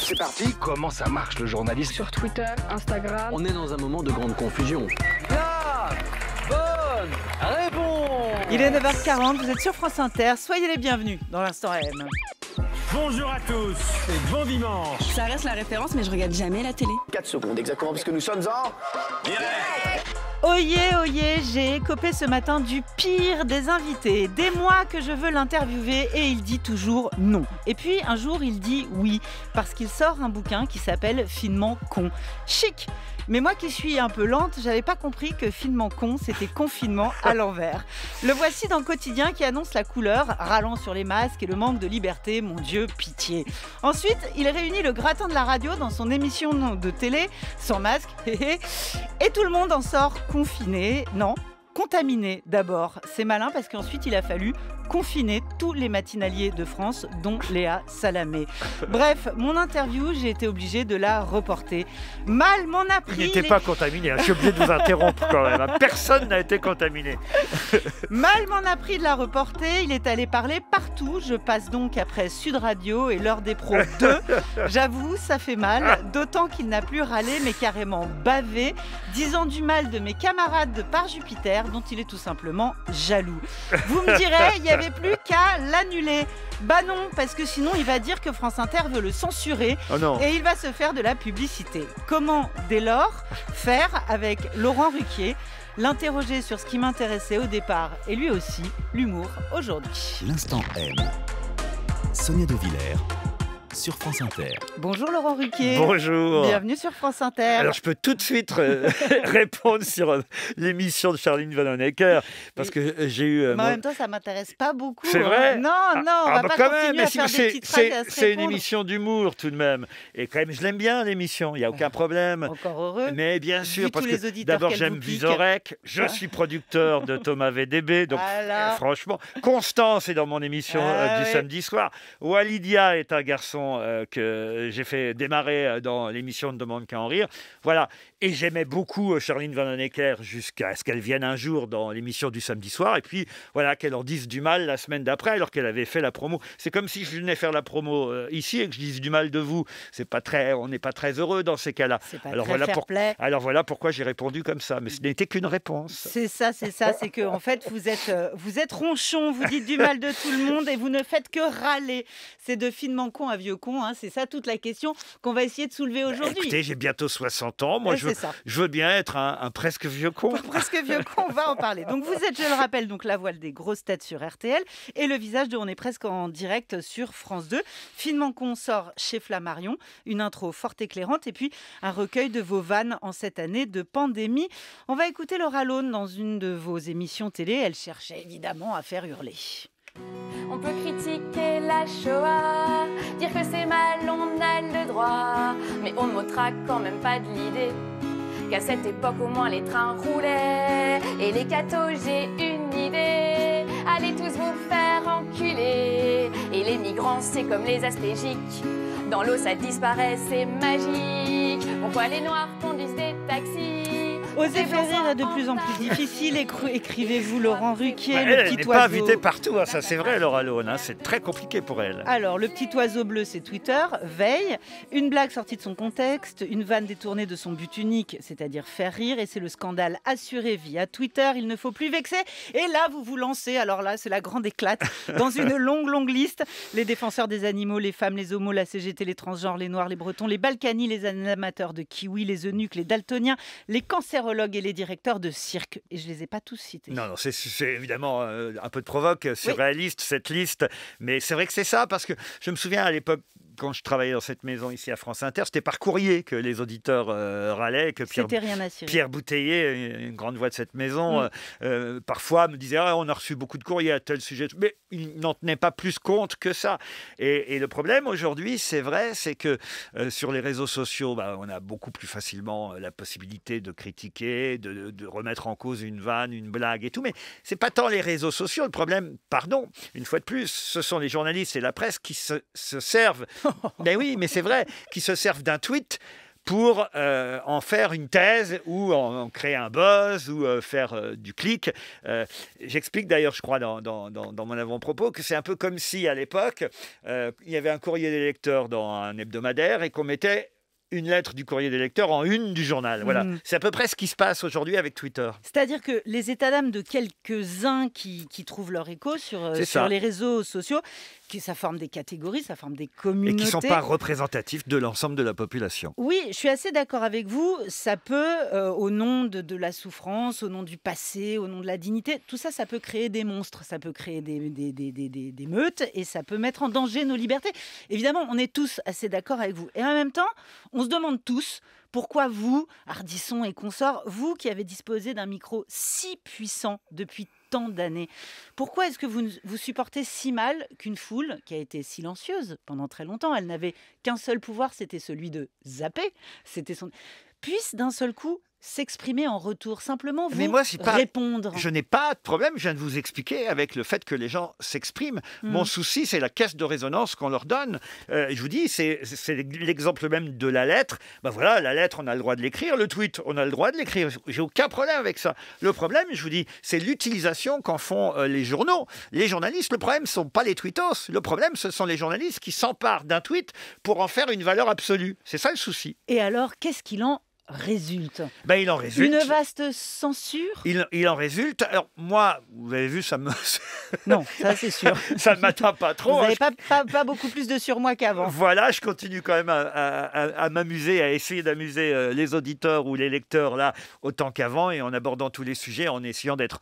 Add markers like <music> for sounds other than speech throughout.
c'est parti. Comment ça marche le journalisme Sur Twitter, Instagram. On est dans un moment de grande confusion. La bonne réponse Il est 9h40, vous êtes sur France Inter. Soyez les bienvenus dans l'instant M. Bonjour à tous et bon dimanche. Ça reste la référence, mais je regarde jamais la télé. 4 secondes exactement, parce nous sommes en direct. Oyez, oh j'ai écopé ce matin du pire des invités. Des mois que je veux l'interviewer et il dit toujours non. Et puis un jour il dit oui, parce qu'il sort un bouquin qui s'appelle Finement con. Chic mais moi qui suis un peu lente, j'avais pas compris que finement con, c'était confinement à <laughs> l'envers. Le voici dans Quotidien qui annonce la couleur, râlant sur les masques et le manque de liberté, mon Dieu, pitié. Ensuite, il réunit le gratin de la radio dans son émission de télé, sans masque, <laughs> et tout le monde en sort Confiné, Non, contaminé d'abord. C'est malin parce qu'ensuite il a fallu confiner tous les matinaliers de France, dont Léa Salamé. Bref, mon interview, j'ai été obligée de la reporter. Mal m'en a pris. Il n'était pas contaminé, hein. je suis obligée de vous interrompre quand même. Hein. Personne n'a été contaminé. <laughs> Mal m'en a pris de la reporter, il est allé parler partout. Je passe donc après Sud Radio et l'heure des pros 2. J'avoue, ça fait mal, d'autant qu'il n'a plus râlé, mais carrément bavé, disant du mal de mes camarades de par Jupiter dont il est tout simplement jaloux. Vous me direz, il n'y avait plus qu'à l'annuler. Bah non, parce que sinon il va dire que France Inter veut le censurer oh et il va se faire de la publicité. Comment dès lors faire avec Laurent Ruquier l'interroger sur ce qui m'intéressait au départ et lui aussi l'humour aujourd'hui. L'instant M. Sonia De sur France Inter. Bonjour Laurent Ruquier. Bonjour. Bienvenue sur France Inter. Alors je peux tout de suite euh, <laughs> répondre sur euh, l'émission de Charline Vanhoenacker parce que euh, j'ai eu. en même temps, ça m'intéresse pas beaucoup. C'est hein. vrai. Non, ah, non, on ah, va bah, pas continuer à faire C'est une émission d'humour tout de même et quand même je l'aime bien l'émission. Il y a aucun bah, problème. Encore heureux. Mais bien sûr parce que d'abord j'aime Vizorek. Je ah. suis producteur de <laughs> Thomas VDB donc franchement Constance est dans mon émission du samedi soir. Walidia est un garçon euh, que j'ai fait démarrer euh, dans l'émission de Demande qu'à en rire. Voilà. Et j'aimais beaucoup euh, Charline Van jusqu'à ce qu'elle vienne un jour dans l'émission du samedi soir. Et puis, voilà, qu'elle en dise du mal la semaine d'après, alors qu'elle avait fait la promo. C'est comme si je venais faire la promo ici et que je dise du mal de vous. C'est pas très, on n'est pas très heureux dans ces cas-là. Alors, voilà pour... alors voilà pourquoi j'ai répondu comme ça. Mais ce n'était qu'une réponse. C'est ça, c'est ça. C'est que, en fait, vous êtes, vous êtes ronchon, vous dites du mal de tout le monde et vous ne faites que râler. C'est de finement con à vieux con hein, C'est ça toute la question qu'on va essayer de soulever bah, aujourd'hui. écoutez, j'ai bientôt 60 ans. Moi, je, veux, bien être un, presque vieux con. Un presque vieux con, on va en parler. Donc, vous êtes, je le rappelle, donc la voile des grosses têtes sur RTL et le visage de On est presque en direct sur France 2. Finement qu'on sort chez Flammarion, une intro forte éclairante et puis un recueil de vos vannes en cette année de pandémie. On va écouter Laura Lone dans une de vos émissions télé. Elle cherchait évidemment à faire hurler. On peut critiquer la Shoah, dire que c'est mal, on a le droit, mais on ne m'ôtera quand même pas de l'idée qu'à cette époque au moins les trains roulaient et les cathos, j'ai une idée, allez tous vous faire enculer. Et les migrants, c'est comme les astégiques, dans l'eau ça disparaît, c'est magique. Pourquoi les noirs conduisent des taxis Oser faire rire est de plus en plus difficile. Écrivez-vous Laurent Ruquier, le petit oiseau. Elle n'est pas invitée partout, hein, ça c'est vrai, Laura Lone. Hein, c'est très compliqué pour elle. Alors, le petit oiseau bleu, c'est Twitter, veille. Une blague sortie de son contexte, une vanne détournée de son but unique, c'est-à-dire faire rire. Et c'est le scandale assuré via Twitter. Il ne faut plus vexer. Et là, vous vous lancez. Alors là, c'est la grande éclate <laughs> dans une longue, longue liste. Les défenseurs des animaux, les femmes, les homos, la CGT, les transgenres, les noirs, les bretons, les balkanis, les amateurs de kiwi, les eunuques, les daltoniens, les cancers et les directeurs de cirque. Et je ne les ai pas tous cités. Non, non c'est évidemment euh, un peu de provoque, euh, surréaliste, cette liste. Mais c'est vrai que c'est ça, parce que je me souviens à l'époque quand je travaillais dans cette maison ici à France Inter, c'était par courrier que les auditeurs euh, râlaient, que Pierre, rien Pierre une grande voix de cette maison, mm. euh, euh, parfois me disait ah, on a reçu beaucoup de courriers à tel sujet, mais il n'en tenait pas plus compte que ça. Et, le problème aujourd'hui, c'est vrai, c'est que sur les réseaux sociaux, bah, on a beaucoup plus facilement la possibilité de critiquer, de, remettre en cause une vanne, une blague et tout. Mais c'est pas tant les réseaux sociaux. Le problème, pardon, une fois de plus, ce sont les journalistes et la presse qui se, se servent mais <laughs> ben oui, mais c'est vrai, qu'ils se servent d'un tweet pour euh, en faire une thèse ou en, créer un buzz ou euh, faire euh, du clic. J'explique d'ailleurs, je crois, dans mon avant-propos, que c'est un peu comme si à l'époque, il y avait un courrier des lecteurs dans un hebdomadaire et qu'on mettait une lettre du courrier des lecteurs en une du journal. Voilà. Mm. C'est à peu près ce qui se passe aujourd'hui avec Twitter. C'est-à-dire que les états d'âme de quelques-uns qui, trouvent leur écho sur, euh, sur les réseaux sociaux, qui, ça forme des catégories, ça forme des communautés. Et qui ne sont pas représentatifs de l'ensemble de la population. Oui, je suis assez d'accord avec vous. Ça peut, euh, au nom de, la souffrance, au nom du passé, au nom de la dignité, tout ça, ça peut créer des monstres, ça peut créer des, des, des meutes et ça peut mettre en danger nos libertés. Évidemment, on est tous assez d'accord avec vous. Et en même temps, on on se demande tous pourquoi vous, Ardisson et consorts, vous qui avez disposé d'un micro si puissant depuis tant d'années, pourquoi est-ce que vous vous supportez si mal qu'une foule qui a été silencieuse pendant très longtemps, elle n'avait qu'un seul pouvoir, c'était celui de zapper, c'était son puisse d'un seul coup s'exprimer en retour, simplement vous répondre. Je n'ai pas de problème, je viens de vous expliquer avec le fait que les gens s'expriment. Hmm. Mon souci, c'est la caisse de résonance qu'on leur donne. Euh, je vous dis, c'est l'exemple même de la lettre. bah voilà, la lettre, on a le droit de l'écrire, le tweet, on a le droit de l'écrire. J'ai aucun problème avec ça. Le problème, je vous dis, c'est l'utilisation qu'en font euh, les journaux. Les journalistes, le problème, ce ne sont pas les tweetos. Le problème, ce sont les journalistes qui s'emparent d'un tweet pour en faire une valeur absolue. C'est ça le souci. Et alors, qu'est-ce qu'il en résulte ben, Il en résulte. Une vaste censure il, en résulte. Alors, moi, vous avez vu, ça me. <laughs> Non, ça, c'est sûr. <laughs> ça ne m'atteint pas trop. Vous n'avez hein. pas, beaucoup plus de surmoi qu'avant. Voilà, je continue quand même à, m'amuser, à essayer d'amuser euh, les auditeurs ou les lecteurs, là, autant qu'avant, et en abordant tous les sujets, en essayant d'être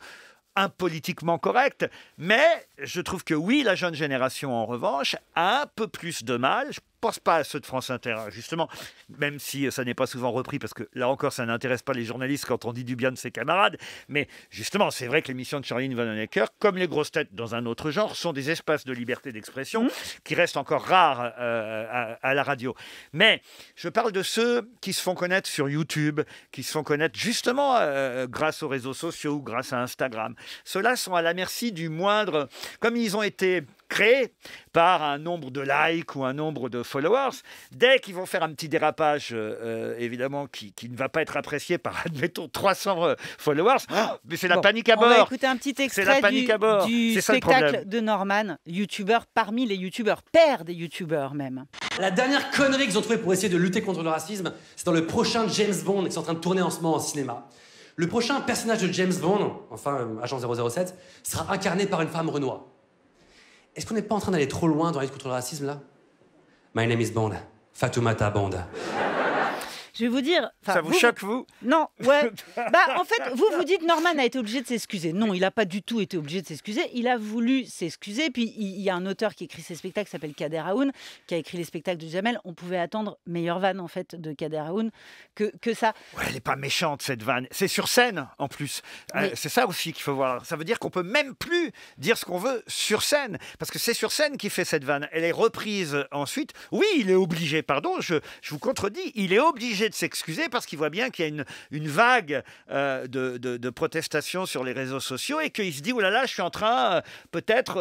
impolitiquement correct, mais je trouve que oui, la jeune génération, en revanche, a un peu plus de mal, pense pas à ceux de France Inter, hein. justement, même si euh, ça n'est pas souvent repris, parce que là encore, ça n'intéresse pas les journalistes quand on dit du bien de ses camarades. Mais justement, c'est vrai que l'émission de Van Vanhoenacker, comme les grosses têtes dans un autre genre, sont des espaces de liberté d'expression mmh. qui restent encore rares euh, à, la radio. Mais je parle de ceux qui se font connaître sur YouTube, qui se font connaître justement euh, grâce aux réseaux sociaux ou grâce à Instagram. Ceux-là sont à la merci du moindre, comme ils ont été créé par un nombre de likes ou un nombre de followers, dès qu'ils vont faire un petit dérapage, euh, euh, évidemment, qui, ne va pas être apprécié par, <laughs> admettons, 300 euh, followers, ah, c'est la panique à bord. On va écouter un petit extrait du, spectacle de Norman, youtubeur parmi les youtubeurs, père des youtubeurs même. La dernière connerie qu'ils ont trouvée pour essayer de lutter contre le racisme, c'est dans le prochain James Bond qui est en train de tourner en ce moment en cinéma. Le prochain personnage de James Bond, enfin agent 007, sera incarné par une femme renoir. Est-ce qu'on n'est pas en train d'aller trop loin dans la lutte contre le racisme là My name is Banda, Fatoumata Banda je vais vous dire. Ça vous, choque, vous Non, ouais. <laughs> bah, en fait, vous vous dites Norman a été obligé de s'excuser. Non, il n'a pas du tout été obligé de s'excuser. Il a voulu s'excuser. Puis il y a un auteur qui écrit ses spectacles qui s'appelle Kader Aoun, qui a écrit les spectacles de Jamel. On pouvait attendre meilleure vanne, en fait, de Kader Aoun que, que ça. Ouais, elle n'est pas méchante, cette vanne. C'est sur scène, en plus. Euh, c'est ça aussi qu'il faut voir. Ça veut dire qu'on peut même plus dire ce qu'on veut sur scène. Parce que c'est sur scène qui fait cette vanne. Elle est reprise ensuite. Oui, il est obligé, pardon, je, je vous contredis, il est obligé de s'excuser parce qu'il voit bien qu'il y a une, une vague de, de, protestations sur les réseaux sociaux et qu'il se dit, oh là là, je suis en train, peut-être,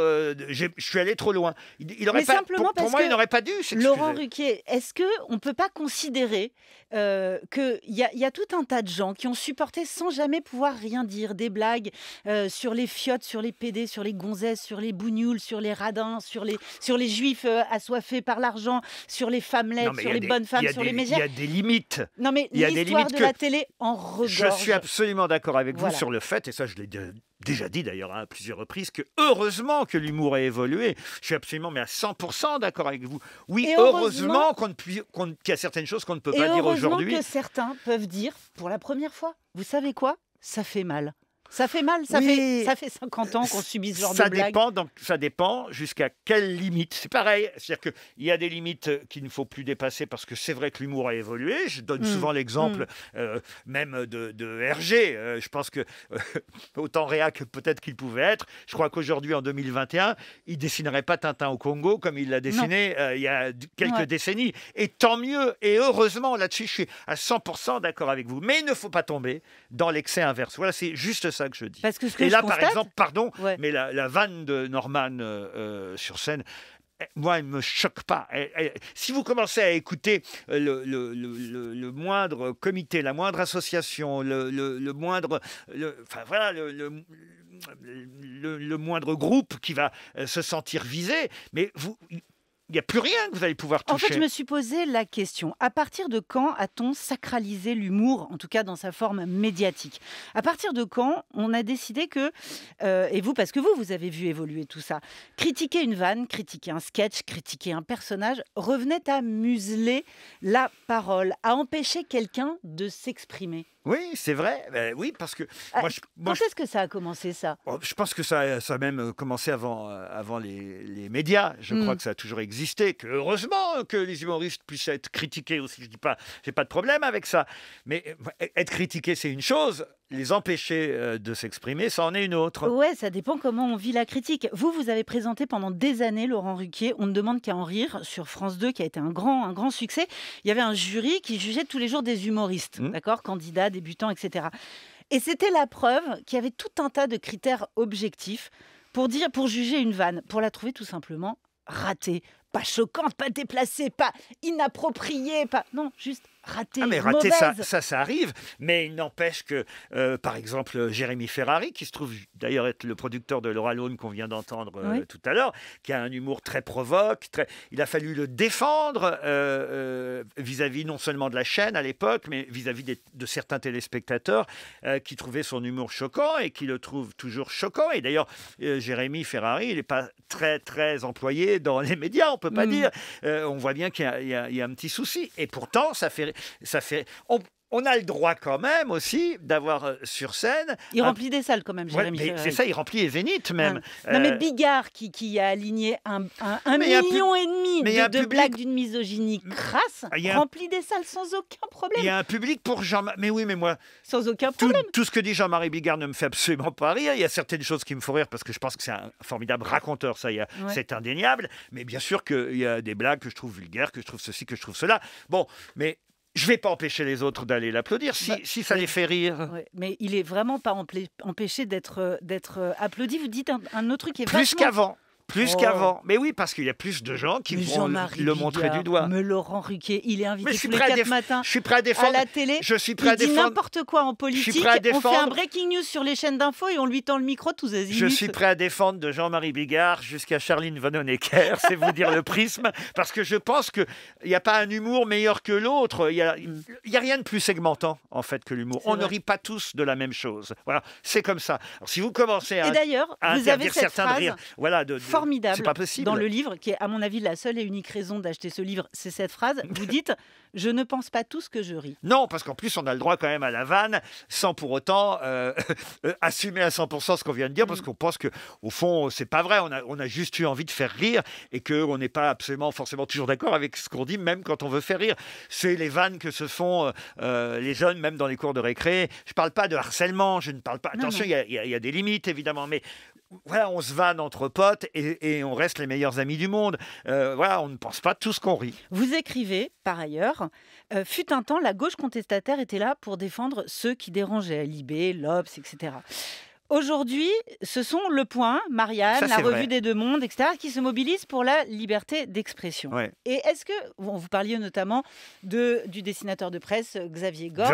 je suis allé trop loin. Il, aurait pas, simplement pour, moi, il n'aurait pas dû s'excuser. Laurent Ruquier, est-ce qu'on ne peut pas considérer qu'il y, y, a tout un tas de gens qui ont supporté sans jamais pouvoir rien dire des blagues sur les fiottes, sur les PD, sur les gonzesses, sur les bougnoules, sur les radins, sur les, sur les juifs assoiffés par l'argent, sur les femmes femmelettes, sur les bonnes femmes, sur les médias. Il y a des limites non, mais il y a des limites de la télé en regorge. Je suis absolument d'accord avec vous sur le fait, et ça, je l'ai déjà dit d'ailleurs hein, à plusieurs reprises que heureusement que l'humour a évolué. Je suis absolument mais à 100% d'accord avec vous. Oui, heureusement, qu'il y a certaines choses qu'on ne peut pas dire aujourd'hui. Heureusement que certains peuvent dire pour la première fois. Vous savez quoi Ça fait mal. Ça fait mal, ça, fait, ça fait 50 ans qu'on subit ce genre de blague. Dépend, donc, ça dépend jusqu'à quelle limite. C'est pareil, c'est-à-dire qu'il y a des limites euh, qu'il ne faut plus dépasser parce que c'est vrai que l'humour a évolué. Je donne mm. souvent l'exemple mm. euh, même de, de Hergé. Euh, je pense que, <laughs> autant réac que peut-être qu'il pouvait être, je crois qu'aujourd'hui, en 2021, il dessinerait pas Tintin au Congo comme il l'a dessiné il y a quelques décennies. Et tant mieux, et heureusement, là-dessus, je suis à 100% d'accord avec vous. Mais il ne faut pas tomber dans l'excès inverse. Voilà, c'est juste ça ça que je dis. Parce que Et là, par exemple, pardon, mais la, vanne de Norman euh, euh, sur scène. Eh, moi, elle me choque pas. si vous commencez à écouter euh, le, moindre comité, la moindre association, le, moindre, le- enfin voilà, le, le- le- moindre groupe qui va se sentir visé, mais vous, il n'y a plus rien que vous allez pouvoir toucher. En fait, je me suis posé la question à partir de quand a-t-on sacralisé l'humour, en tout cas dans sa forme médiatique À partir de quand on a décidé que, euh, et vous, parce que vous, vous avez vu évoluer tout ça, critiquer une vanne, critiquer un sketch, critiquer un personnage revenait à museler la parole, à empêcher quelqu'un de s'exprimer oui, c'est vrai. Ben oui, parce que. Ah, je, est-ce que ça a commencé, ça oh, Je pense que ça, ça a même euh, commencé avant, euh, avant les, médias. Je crois hmm. que ça a toujours existé. Que heureusement que les humoristes puissent être critiqués aussi. Je dis pas, j'ai pas de problème avec ça. Mais euh, être critiqué, c'est une chose les empêcher euh, de s'exprimer, ça en est une autre. Ouais, ça dépend comment on vit la critique. Vous, vous avez présenté pendant des années Laurent Ruquier, On ne demande qu'à en rire, sur France 2, qui a été un grand, un grand succès. Il y avait un jury qui jugeait tous les jours des humoristes, mmh. d'accord Candidats, débutants, etc. Et c'était la preuve qu'il y avait tout un tas de critères objectifs pour dire, pour juger une vanne, pour la trouver tout simplement ratée, pas choquante, pas déplacée, pas inappropriée, pas... Non, juste Rater, ah, mais ça, ça, ça, arrive. Mais il n'empêche que, euh, par exemple, Jérémy Ferrari, qui se trouve d'ailleurs être le producteur de Laura Lone qu'on vient d'entendre euh, tout à l'heure, qui a un humour très provoque, très... il a fallu le défendre euh, vis-à-vis non seulement de la chaîne à l'époque, mais vis-à-vis de certains téléspectateurs qui trouvaient son humour choquant et qui le trouvent toujours choquant. Et d'ailleurs, Jérémy Ferrari, il n'est pas très, très employé dans les médias, on peut pas hmm. dire. on voit bien qu'il y, a un petit souci. Et pourtant, ça fait ça fait. On, a le droit quand même aussi d'avoir euh, sur scène. Il remplit des salles quand même, Jérémy. c'est ça, il remplit les zéniths même. Non, mais euh, Bigard qui, a aligné un, million et demi de, blagues d'une misogynie crasse, remplit des salles sans aucun problème. il y a un public pour Jean. marie Mais oui, mais moi, Sans aucun tout, problème. tout ce que dit Jean-Marie Bigard ne me fait absolument pas rire. Il y a certaines choses qui me font rire parce que je pense que c'est un formidable raconteur, ça, c'est indéniable. Mais bien sûr qu'il y a des blagues que je trouve vulgaires, que je trouve ceci, que je trouve cela. Bon, mais je ne vais pas empêcher les autres d'aller l'applaudir si, bah, ça les fait rire. mais il n'est vraiment pas empêché d'être euh, applaudi. Vous dites un, autre truc qui est Plus qu'avant. Plus oh. qu'avant. Mais oui, parce qu'il y a plus de gens qui vont le montrer du doigt. mais Laurent Ruquier, il est invité tous les 4 matins. à la télé, je suis prêt il dit n'importe quoi en politique. On fait un breaking news sur les chaînes d'infos et on lui tend le micro tous azimuts. Je suis prêt à défendre de Jean-Marie Bigard jusqu'à Charline Vanhoenacker, c'est vous dire le prisme, <laughs> parce que je pense qu'il n'y a pas un humour meilleur que l'autre. Il n'y a, y a rien de plus segmentant, en fait, que l'humour. On ne rit pas tous de la même chose. Voilà, c'est comme ça. si vous commencez à, vous interdire avez certains de rire, voilà, de, de formidable pas possible. dans le livre, qui est à mon avis la seule et unique raison d'acheter ce livre, c'est cette phrase. Vous dites Je ne pense pas tout ce que je ris. Non, parce qu'en plus, on a le droit quand même à la vanne, sans pour autant euh, <laughs> euh, assumer à 100% ce qu'on vient de dire, parce mm. qu'on pense que au fond, c'est pas vrai. On a, juste eu envie de faire rire et qu'on n'est pas absolument forcément toujours d'accord avec ce qu'on dit, même quand on veut faire rire. C'est les vannes que se font euh, les jeunes, même dans les cours de récré. Je ne parle pas de harcèlement, je ne parle pas. Attention, il y, a des limites évidemment, mais voilà, on se va entre potes et, on reste les meilleurs amis du monde. Euh, voilà, on ne pense pas tout ce qu'on rit. Vous écrivez, par ailleurs, euh, fut un temps, la gauche contestataire était là pour défendre ceux qui dérangeaient, Libé, Lobs, etc. Aujourd'hui, ce sont Le Point, Marianne, la Revue des Deux Mondes, etc., qui se mobilisent pour la liberté d'expression. Et est-ce que, vous parliez notamment de, du dessinateur de presse euh, Xavier Gors,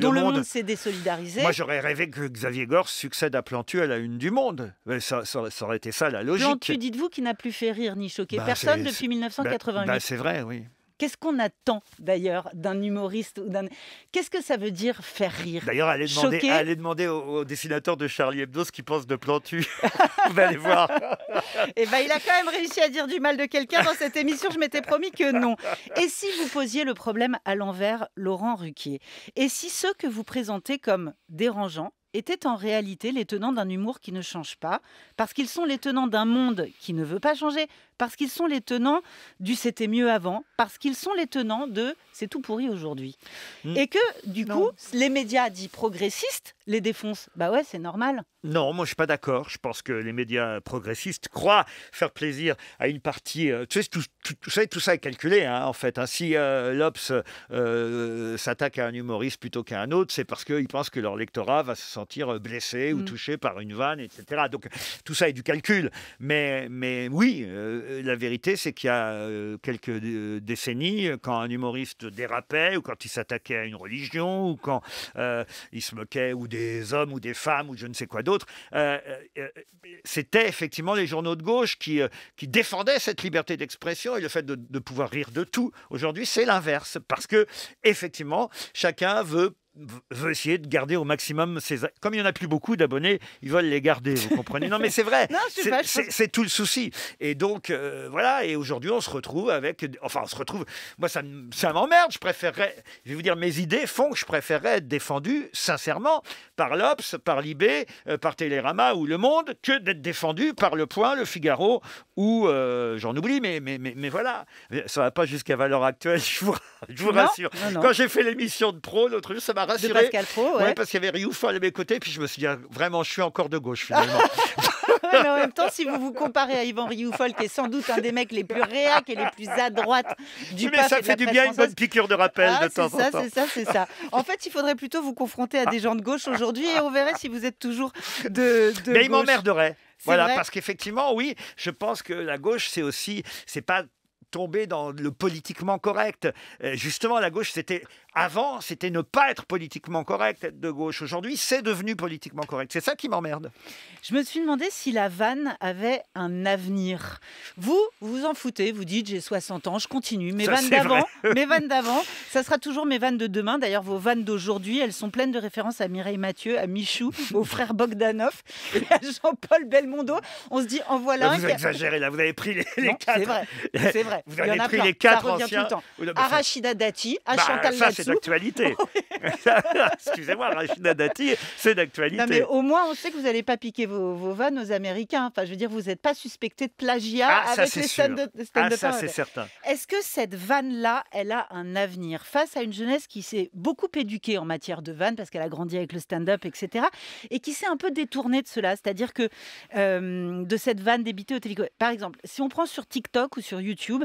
dont le monde, s'est désolidarisé. Moi, j'aurais rêvé que Xavier Gors succède à Plantu à la une du monde. ça, ça, aurait été ça la logique. Plantu, dites-vous, qui n'a plus fait rire ni choquer bah, personne depuis 1988. Bah, bah, c'est vrai, oui. Qu'est-ce qu'on attend d'ailleurs d'un humoriste ou d'un... Qu'est-ce que ça veut dire faire rire D'ailleurs, allez demander, allez demander au, dessinateur de Charlie Hebdo ce qu'il pense de Plantu. <laughs> Vous allez voir. <laughs> Et eh ben, il a quand même réussi à dire du mal de quelqu'un dans cette émission. Je m'étais promis que non. Et si vous posiez le problème à l'envers, Laurent Ruquier Et si ceux que vous présentez comme dérangeants étaient en réalité les tenants d'un humour qui ne change pas, parce qu'ils sont les tenants d'un monde qui ne veut pas changer, parce qu'ils sont les tenants du c'était mieux avant, parce qu'ils sont les tenants de c'est tout pourri aujourd'hui. Mm. Et que du coup, les médias dits progressistes les défoncent. Bah ouais, c'est normal. Non, moi je suis pas d'accord. Je pense que les médias progressistes croient faire plaisir à une partie. Euh, tu sais, tout, tout, ça est calculé hein, en fait. Hein. Si euh, l'Obs euh, s'attaque à un humoriste plutôt qu'à un autre, c'est parce qu'ils pensent que leur lectorat va se sentir blessé ou mm. touché par une vanne, etc. Donc tout ça est du calcul. Mais, mais oui, euh, la vérité, c'est qu'il y a euh, quelques euh, décennies, quand un humoriste dérapait, ou quand il s'attaquait à une religion, ou quand il se moquait ou des hommes, ou des femmes, ou je ne sais quoi d'autre, c'était effectivement les journaux de gauche qui, défendaient cette liberté d'expression et le fait de, de pouvoir rire de tout. Aujourd'hui, c'est l'inverse, parce que effectivement, chacun veut veut essayer de garder au maximum ses... Comme il n'y en a plus beaucoup d'abonnés, ils veulent les garder, vous comprenez Non mais c'est vrai, <laughs> c'est tout le souci. Et donc, euh, voilà, et aujourd'hui on se retrouve avec... Enfin, on se retrouve... Moi, ça, ça m'emmerde, je préférerais... Je vais vous dire, mes idées font que je préférerais être défendu, sincèrement, par l'Obs, par l'IB, euh, par Télérama ou Le Monde, que d'être défendu par Le Point, Le Figaro ou... Euh, j'en oublie, mais, mais, mais, mais, voilà. Ça va pas jusqu'à valeur actuelle, <laughs> je vous, je vous rassure. Quand j'ai fait l'émission de Pro, l'autre jour, ça m'a ouais. parce qu'il y avait Rioufol à mes côtés, puis je me suis dit, ah, vraiment, je suis encore de gauche finalement. <laughs> mais en même temps, si vous vous comparez à Yvan Rioufol, qui est sans doute un des mecs les plus réacs et les plus à droite du Mais ça fait du bien une bonne piqûre de rappel ah, de temps en temps. C'est ça, c'est ça. En fait, il faudrait plutôt vous confronter à des gens de gauche aujourd'hui et on verrait si vous êtes toujours de, de Mais il m'emmerderaient. Voilà, parce qu'effectivement, oui, je pense que la gauche, c'est aussi, c'est pas tomber dans le politiquement correct. Euh, justement, la gauche, c'était avant, c'était ne pas être politiquement correct, être de gauche. Aujourd'hui, c'est devenu politiquement correct. C'est ça qui m'emmerde. Je me suis demandé si la vanne avait un avenir. Vous, vous vous en foutez. Vous dites j'ai 60 ans, je continue. Mes vannes d'avant, mes vannes d'avant, ça sera toujours mes vannes de demain. D'ailleurs, vos vannes d'aujourd'hui, elles sont pleines de références à Mireille Mathieu, à Michou, au frère Bogdanov et à Jean-Paul Belmondo. On se dit en voilà. Vous exagérez là. Vous avez pris les, quatre. C'est vrai. C'est vrai. Vous avez pris les quatre anciens. Tout Dati, à bah, Chantal c'est d'actualité. <laughs> <laughs> Excusez-moi, Rachida Dati, c'est d'actualité. Non, mais au moins, on sait que vous n'allez pas piquer vos, vos, vannes aux Américains. Enfin, je veux dire, vous n'êtes pas suspecté de plagiat avec les stand ah, ça, ah, c'est certain. Est-ce que cette vanne-là, elle a un avenir face à une jeunesse qui s'est beaucoup éduquée en matière de vanne parce qu'elle a grandi avec le stand-up, etc., et qui s'est un peu détournée de cela, c'est-à-dire que euh, de cette vanne débitée au télécom. Par exemple, si on prend sur TikTok ou sur YouTube,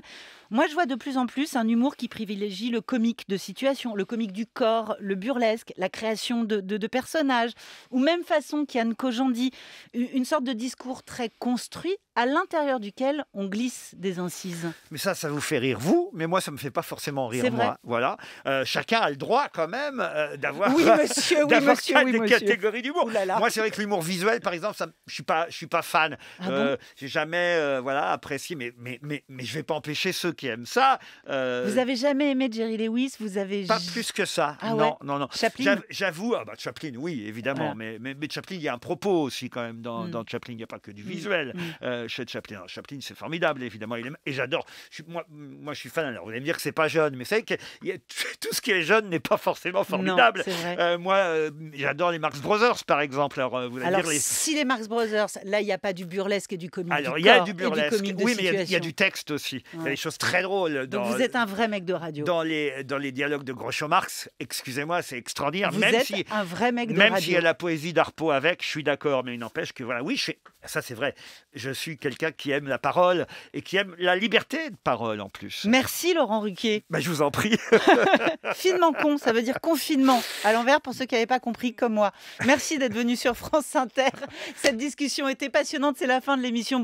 moi, je vois de plus en plus un humour qui privilégie le comique de situation le comique du corps, le burlesque, la création de, personnages, ou même façon qu'Yann dit une sorte de discours très construit à l'intérieur duquel on glisse des incises. Mais ça, ça vous fait rire vous, mais moi, ça me fait pas forcément rire moi. Voilà. Euh, chacun a le droit quand même euh, d'avoir oui, monsieur, des catégories d'humour. Moi, c'est vrai que l'humour visuel, par exemple, ça, je suis pas, je suis pas fan. Je ah euh, J'ai jamais, euh, voilà, apprécié. Mais, mais, mais, je vais pas empêcher ceux qui aiment ça. Vous avez jamais aimé Jerry Lewis Vous avez pas plus que ça. Ah non, non, non, Chaplin. J'avoue, ah bah, Chaplin, oui, évidemment. Ah. Mais, mais, Chaplin, il y a un propos aussi quand même dans, hmm. Chaplin. Il n'y a pas que du hmm. visuel. Hmm chez Chaplin. Chaplin, c'est formidable, évidemment. Il et j'adore. Moi, moi, je suis fan. Alors, vous allez me dire que c'est pas jeune, mais c'est que <laughs> tout ce qui est jeune n'est pas forcément formidable. Euh, moi, euh, j'adore les Marx Brothers, par exemple. Alors, euh, vous allez dire si les Marx Brothers, là, il n'y a pas du burlesque et du comique. Alors, il y a du burlesque. Du oui, mais il y, a du texte aussi. Il y a des choses très drôles. Donc, vous êtes un vrai mec de radio. Dans les, dans les dialogues de Groucho Marx, excusez-moi, c'est extraordinaire. Vous êtes un vrai mec de radio. Même s'il y a la poésie d'Arpo avec, je suis d'accord. Mais il n'empêche que, voilà, oui, ça, c'est vrai. Je suis quelqu'un qui aime la parole et qui aime la liberté de parole en plus. Merci Laurent Ruquier. Bah, je vous en prie. <laughs> Finement con, ça veut dire confinement à l'envers pour ceux qui n'avaient pas compris comme moi. Merci d'être venu sur France Inter. Cette discussion était passionnante, c'est la fin de l'émission.